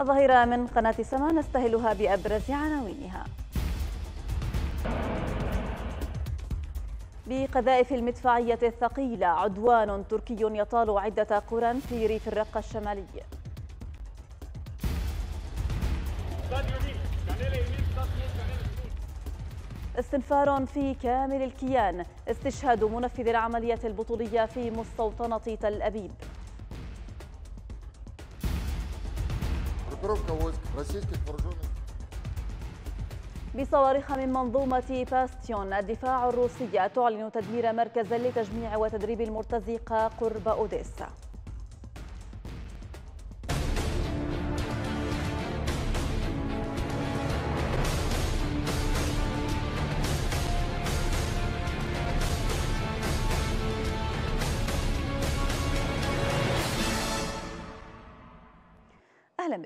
الظهيرة من قناة سما نستهلها بأبرز عناوينها بقذائف المدفعية الثقيلة عدوان تركي يطال عدة قرى في ريف الرقة الشمالي استنفار في كامل الكيان استشهاد منفذ العملية البطولية في مستوطنة تل أبيب группировка войск российских вооруженных بصواريخ من منظومة باستيون الدفاع الروسية تعلن تدمير مركز لتجميع وتدريب المرتزقة قرب أوديسا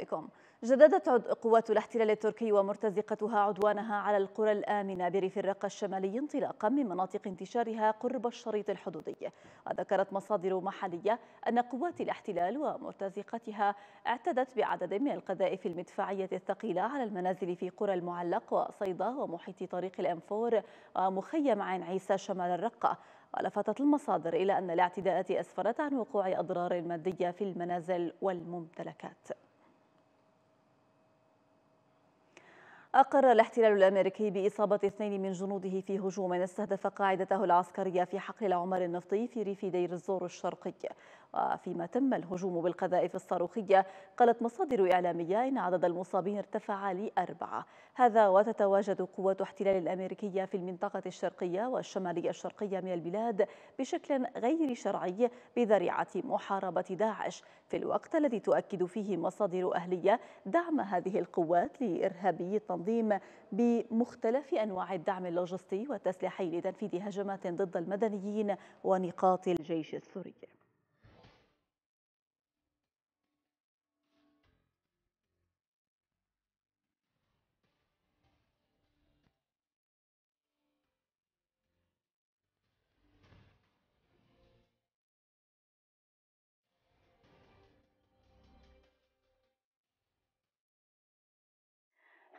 لكم جددت قوات الاحتلال التركي ومرتزقتها عدوانها على القرى الآمنة بريف الرقة الشمالي انطلاقا من مناطق انتشارها قرب الشريط الحدودي وذكرت مصادر محلية أن قوات الاحتلال ومرتزقتها اعتدت بعدد من القذائف المدفعية الثقيلة على المنازل في قرى المعلق وصيدا ومحيط طريق الأنفور ومخيم عين عيسى شمال الرقة ولفتت المصادر إلى أن الاعتداءات أسفرت عن وقوع أضرار مادية في المنازل والممتلكات أقر الاحتلال الأمريكي بإصابة اثنين من جنوده في هجوم استهدف قاعدته العسكرية في حقل العمر النفطي في ريف دير الزور الشرقي وفيما تم الهجوم بالقذائف الصاروخية قالت مصادر إعلامية إن عدد المصابين ارتفع لأربعة هذا وتتواجد قوات احتلال الأمريكية في المنطقة الشرقية والشمالية الشرقية من البلاد بشكل غير شرعي بذريعة محاربة داعش في الوقت الذي تؤكد فيه مصادر أهلية دعم هذه القوات لإرهابي التنظيم التنظيم بمختلف أنواع الدعم اللوجستي والتسليحي لتنفيذ هجمات ضد المدنيين ونقاط الجيش السوري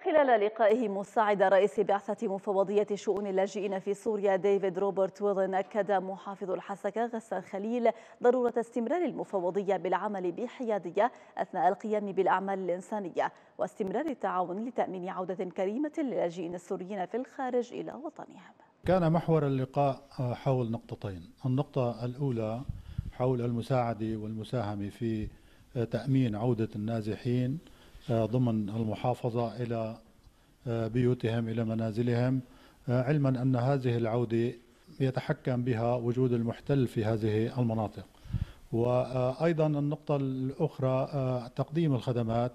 خلال لقائه مساعد رئيس بعثة مفوضية شؤون اللاجئين في سوريا ديفيد روبرت ويلن أكد محافظ الحسكة غسان خليل ضرورة استمرار المفوضية بالعمل بحيادية أثناء القيام بالأعمال الإنسانية واستمرار التعاون لتأمين عودة كريمة للاجئين السوريين في الخارج إلى وطنهم كان محور اللقاء حول نقطتين النقطة الأولى حول المساعدة والمساهمة في تأمين عودة النازحين آه، ضمن المحافظة إلى آه، بيوتهم إلى منازلهم آه، علما أن هذه العودة يتحكم بها وجود المحتل في هذه المناطق وأيضا النقطة الأخرى تقديم الخدمات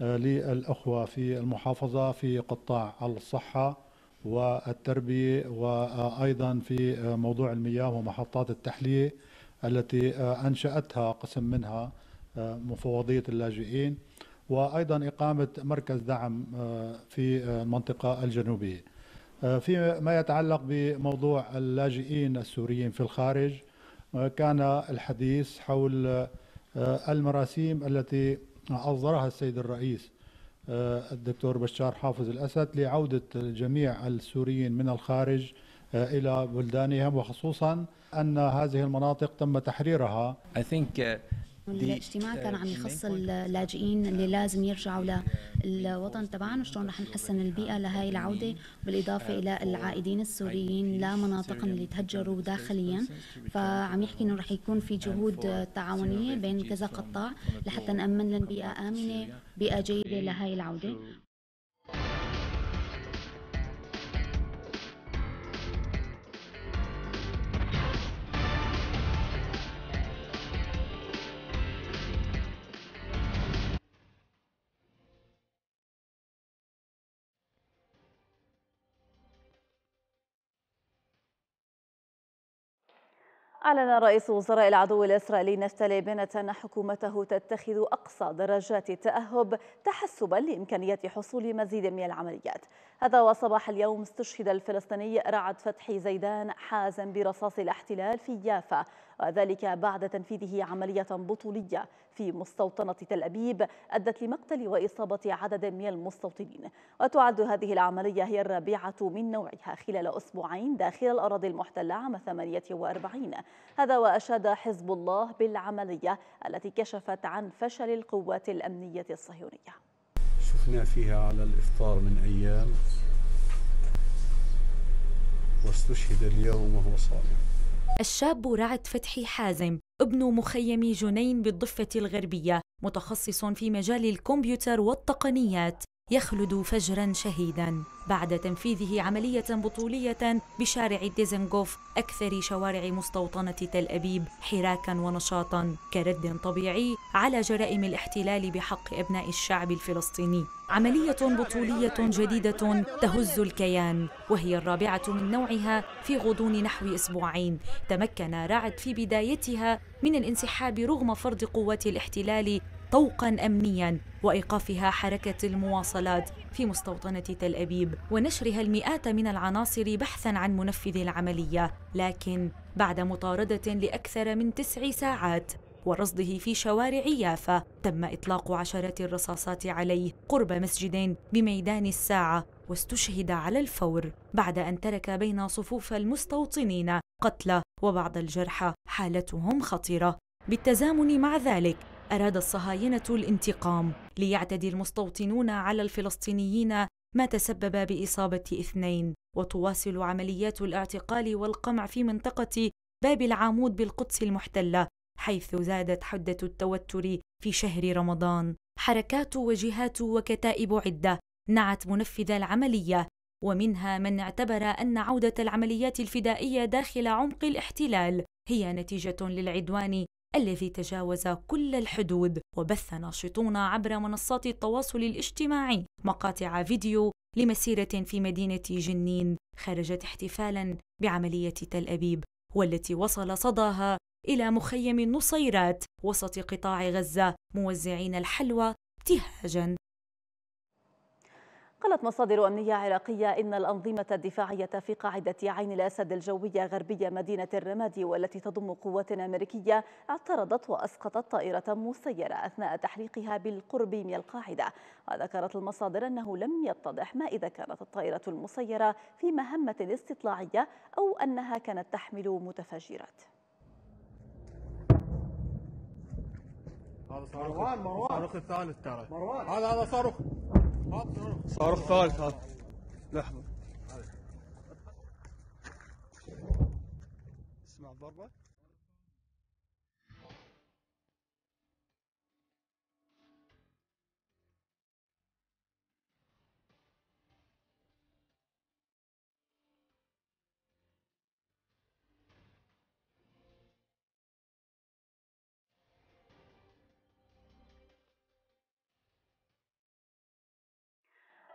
للأخوة في المحافظة في قطاع الصحة والتربية وأيضا في موضوع المياه ومحطات التحلية التي أنشأتها قسم منها مفوضية اللاجئين وايضا اقامه مركز دعم آه، في آه، المنطقه الجنوبيه. آه، فيما يتعلق بموضوع اللاجئين السوريين في الخارج كان الحديث حول المراسيم التي اصدرها السيد الرئيس الدكتور بشار حافظ الاسد لعوده جميع السوريين من الخارج الى بلدانهم وخصوصا ان هذه المناطق تم تحريرها. I think uh... الاجتماع كان عم يخص اللاجئين اللي لازم يرجعوا للوطن تبعهم وشلون رح نحسن البيئه لهي العوده بالاضافه الى العائدين السوريين لمناطقهم اللي تهجروا داخليا فعم يحكي انه رح يكون في جهود تعاونيه بين كذا قطاع لحتى نامن لهم بيئه امنه بيئه جيده لهي العوده أعلن رئيس وزراء العدو الإسرائيلي نفتالي بنت أن حكومته تتخذ أقصى درجات التأهب تحسبا لإمكانية حصول مزيد من العمليات هذا وصباح اليوم استشهد الفلسطيني رعد فتحي زيدان حازا برصاص الاحتلال في يافا وذلك بعد تنفيذه عملية بطولية في مستوطنة تل أبيب أدت لمقتل وإصابة عدد من المستوطنين وتعد هذه العملية هي الرابعة من نوعها خلال أسبوعين داخل الأراضي المحتلة عام 48 هذا وأشاد حزب الله بالعملية التي كشفت عن فشل القوات الأمنية الصهيونية شفنا فيها على الإفطار من أيام واستشهد اليوم وهو صائم الشاب رعد فتحي حازم ابن مخيم جنين بالضفة الغربية متخصص في مجال الكمبيوتر والتقنيات يخلد فجرا شهيدا بعد تنفيذه عملية بطولية بشارع ديزنغوف أكثر شوارع مستوطنة تل أبيب حراكا ونشاطا كرد طبيعي على جرائم الاحتلال بحق أبناء الشعب الفلسطيني عملية بطولية جديدة تهز الكيان وهي الرابعة من نوعها في غضون نحو أسبوعين تمكن رعد في بدايتها من الانسحاب رغم فرض قوات الاحتلال طوقا امنيا وايقافها حركه المواصلات في مستوطنه تل ابيب ونشرها المئات من العناصر بحثا عن منفذ العمليه لكن بعد مطارده لاكثر من تسع ساعات ورصده في شوارع يافا تم اطلاق عشرات الرصاصات عليه قرب مسجد بميدان الساعه واستشهد على الفور بعد ان ترك بين صفوف المستوطنين قتلى وبعض الجرحى حالتهم خطيره بالتزامن مع ذلك أراد الصهاينة الانتقام ليعتدي المستوطنون على الفلسطينيين ما تسبب بإصابة اثنين وتواصل عمليات الاعتقال والقمع في منطقة باب العمود بالقدس المحتلة حيث زادت حدة التوتر في شهر رمضان حركات وجهات وكتائب عدة نعت منفذ العملية ومنها من اعتبر أن عودة العمليات الفدائية داخل عمق الاحتلال هي نتيجة للعدوان الذي تجاوز كل الحدود وبث ناشطون عبر منصات التواصل الاجتماعي مقاطع فيديو لمسيرة في مدينة جنين خرجت احتفالا بعملية تل أبيب والتي وصل صداها إلى مخيم النصيرات وسط قطاع غزة موزعين الحلوى ابتهاجا قالت مصادر أمنية عراقية إن الأنظمة الدفاعية في قاعدة عين الأسد الجوية غربية مدينة الرمادي والتي تضم قوات أمريكية اعترضت وأسقطت طائرة مسيرة أثناء تحريقها بالقرب من القاعدة وذكرت المصادر أنه لم يتضح ما إذا كانت الطائرة المسيرة في مهمة استطلاعية أو أنها كانت تحمل متفجرات هذا صاروخ مروان مروان صاروخ الثالث ترى مروان هذا هذا صاروخ صاروخ ثالث هذا لحظة اسمع الضربة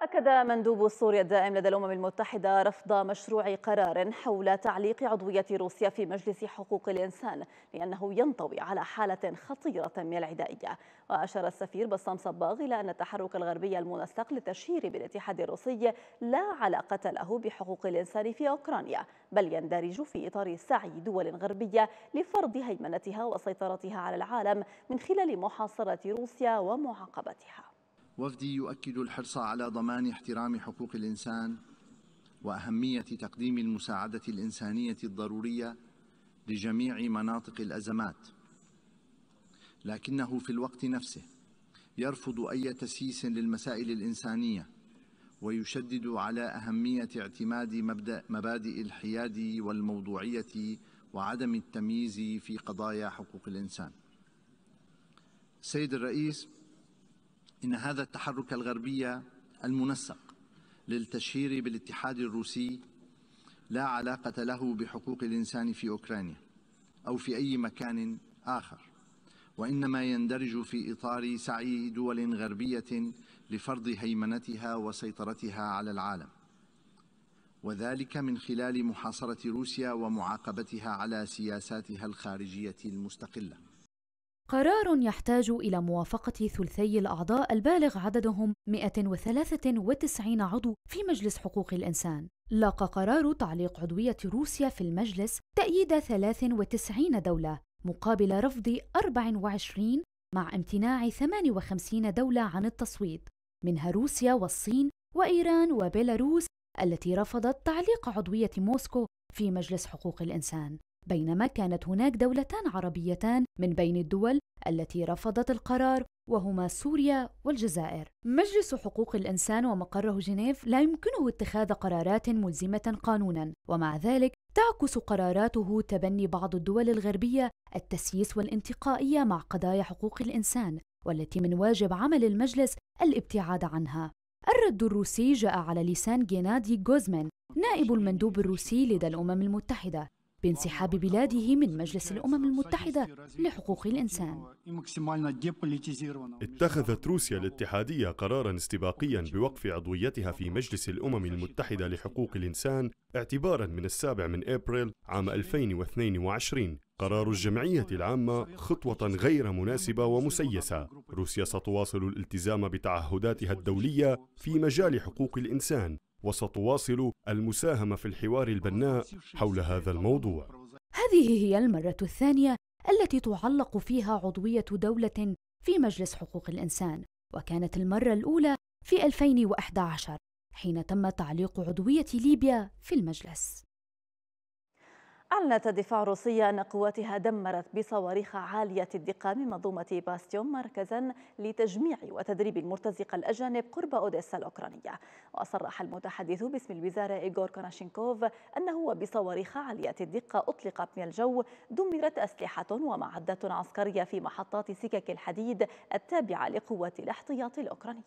أكد مندوب سوريا الدائم لدى الأمم المتحدة رفض مشروع قرار حول تعليق عضوية روسيا في مجلس حقوق الإنسان لأنه ينطوي على حالة خطيرة من العدائية وأشار السفير بسام صباغ إلى أن التحرك الغربي المنسق للتشهير بالاتحاد الروسي لا علاقة له بحقوق الإنسان في أوكرانيا بل يندرج في إطار سعي دول غربية لفرض هيمنتها وسيطرتها على العالم من خلال محاصرة روسيا ومعاقبتها وفدي يؤكد الحرص على ضمان احترام حقوق الإنسان وأهمية تقديم المساعدة الإنسانية الضرورية لجميع مناطق الأزمات لكنه في الوقت نفسه يرفض أي تسييس للمسائل الإنسانية ويشدد على أهمية اعتماد مبدأ مبادئ الحياد والموضوعية وعدم التمييز في قضايا حقوق الإنسان سيد الرئيس إن هذا التحرك الغربي المنسق للتشهير بالاتحاد الروسي لا علاقة له بحقوق الإنسان في أوكرانيا أو في أي مكان آخر وإنما يندرج في إطار سعي دول غربية لفرض هيمنتها وسيطرتها على العالم وذلك من خلال محاصرة روسيا ومعاقبتها على سياساتها الخارجية المستقلة قرار يحتاج إلى موافقة ثلثي الأعضاء البالغ عددهم 193 عضو في مجلس حقوق الإنسان. لاقى قرار تعليق عضوية روسيا في المجلس تأييد 93 دولة مقابل رفض 24 مع امتناع 58 دولة عن التصويت، منها روسيا والصين وإيران وبيلاروس التي رفضت تعليق عضوية موسكو في مجلس حقوق الإنسان. بينما كانت هناك دولتان عربيتان من بين الدول التي رفضت القرار وهما سوريا والجزائر. مجلس حقوق الانسان ومقره جنيف لا يمكنه اتخاذ قرارات ملزمه قانونا، ومع ذلك تعكس قراراته تبني بعض الدول الغربيه التسييس والانتقائيه مع قضايا حقوق الانسان، والتي من واجب عمل المجلس الابتعاد عنها. الرد الروسي جاء على لسان جينادي جوزمان نائب المندوب الروسي لدى الأمم المتحدة بانسحاب بلاده من مجلس الأمم المتحدة لحقوق الإنسان اتخذت روسيا الاتحادية قرارا استباقيا بوقف عضويتها في مجلس الأمم المتحدة لحقوق الإنسان اعتبارا من السابع من أبريل عام 2022 قرار الجمعية العامة خطوة غير مناسبة ومسيسة. روسيا ستواصل الالتزام بتعهداتها الدولية في مجال حقوق الإنسان وستواصل المساهمة في الحوار البناء حول هذا الموضوع هذه هي المرة الثانية التي تعلق فيها عضوية دولة في مجلس حقوق الإنسان وكانت المرة الأولى في 2011 حين تم تعليق عضوية ليبيا في المجلس أعلنت الدفاع الروسية أن قواتها دمرت بصواريخ عالية الدقة من منظومة باستيوم مركزا لتجميع وتدريب المرتزقة الأجانب قرب أوديسا الأوكرانية وصرح المتحدث باسم الوزارة إيغور كوناشينكوف أنه بصواريخ عالية الدقة أطلقت من الجو دمرت أسلحة ومعدات عسكرية في محطات سكك الحديد التابعة لقوات الاحتياط الأوكرانية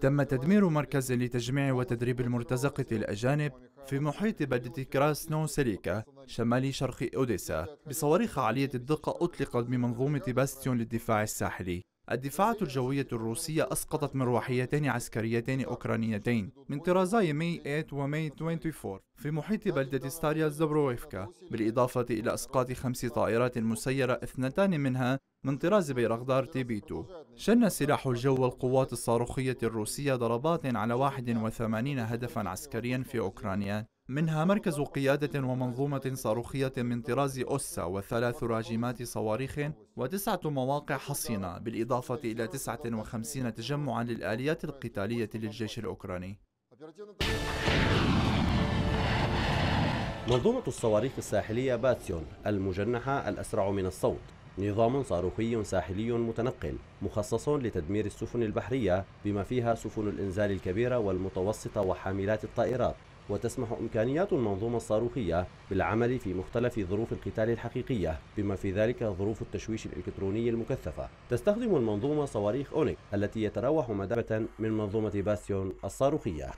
تم تدمير مركز لتجميع وتدريب المرتزقة الأجانب في محيط بلدة كراسنو سليكا شمال شرق أوديسا بصواريخ عالية الدقة أطلقت بمنظومة باستيون للدفاع الساحلي الدفاعات الجوية الروسية أسقطت مروحيتين عسكريتين أوكرانيتين من طرازي مي 8 ومي 24 في محيط بلدة ستاريا زبرويفكا بالإضافة إلى إسقاط خمس طائرات مسيرة اثنتان منها من طراز بيرغدار تيبيتو شن سلاح الجو والقوات الصاروخية الروسية ضربات على 81 هدفا عسكريا في أوكرانيا منها مركز قيادة ومنظومة صاروخية من طراز أوسا وثلاث راجمات صواريخ وتسعة مواقع حصينة بالإضافة إلى 59 تجمعا للآليات القتالية للجيش الأوكراني منظومة الصواريخ الساحلية باتسيون المجنحة الأسرع من الصوت نظام صاروخي ساحلي متنقل مخصص لتدمير السفن البحرية بما فيها سفن الإنزال الكبيرة والمتوسطة وحاملات الطائرات وتسمح إمكانيات المنظومة الصاروخية بالعمل في مختلف ظروف القتال الحقيقية بما في ذلك ظروف التشويش الإلكتروني المكثفة تستخدم المنظومة صواريخ أونيك التي يتراوح مدابة من منظومة باسيون الصاروخية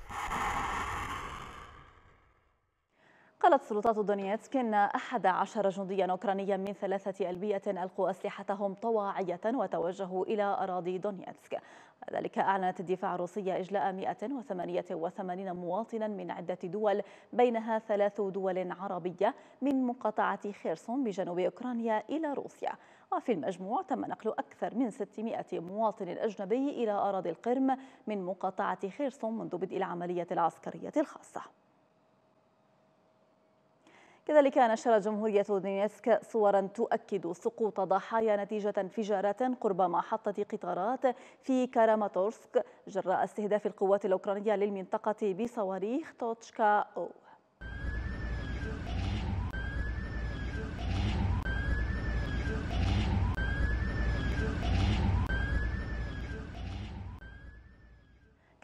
قالت سلطات دونيتسك إن 11 جنديا أوكرانيا من ثلاثة ألبية ألقوا أسلحتهم طواعية وتوجهوا إلى أراضي دونيتسك ذلك أعلنت الدفاع الروسية إجلاء 188 مواطنا من عدة دول بينها ثلاث دول عربية من مقاطعة خيرسون بجنوب أوكرانيا إلى روسيا وفي المجموع تم نقل أكثر من 600 مواطن أجنبي إلى أراضي القرم من مقاطعة خيرسون منذ بدء العملية العسكرية الخاصة كذلك نشرت جمهورية دونيتسك صورا تؤكد سقوط ضحايا نتيجة انفجارات قرب محطة قطارات في كراماتورسك جراء استهداف القوات الأوكرانية للمنطقة بصواريخ توتشكا أو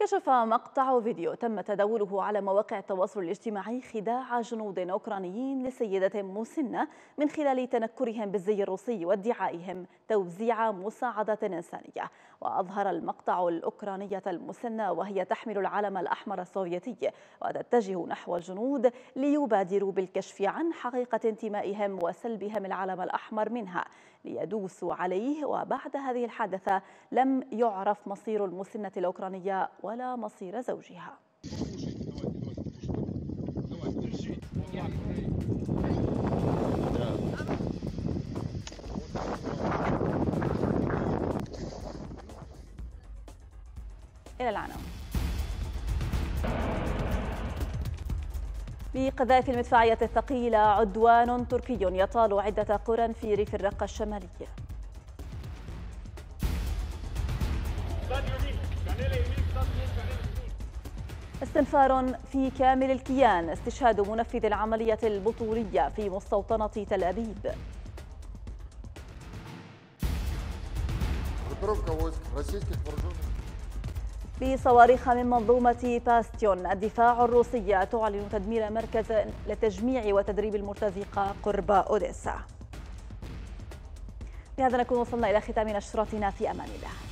كشف مقطع فيديو تم تداوله على مواقع التواصل الاجتماعي خداع جنود أوكرانيين لسيدة مسنة من خلال تنكرهم بالزي الروسي وادعائهم توزيع مساعدات إنسانية وأظهر المقطع الأوكرانية المسنة وهي تحمل العلم الأحمر السوفيتي وتتجه نحو الجنود ليبادروا بالكشف عن حقيقة انتمائهم وسلبهم العلم الأحمر منها ليدوسوا عليه وبعد هذه الحادثة لم يعرف مصير المسنة الأوكرانية ولا مصير زوجها إلى العناوين قذائف المدفعية الثقيلة عدوان تركي يطال عدة قرى في ريف الرقة الشمالي استنفار في كامل الكيان استشهاد منفذ العملية البطولية في مستوطنة تل أبيب بصواريخ من منظومة باستيون الدفاع الروسية تعلن تدمير مركز لتجميع وتدريب المرتزقة قرب أوديسا بهذا نكون وصلنا إلى ختام نشرتنا في أمان الله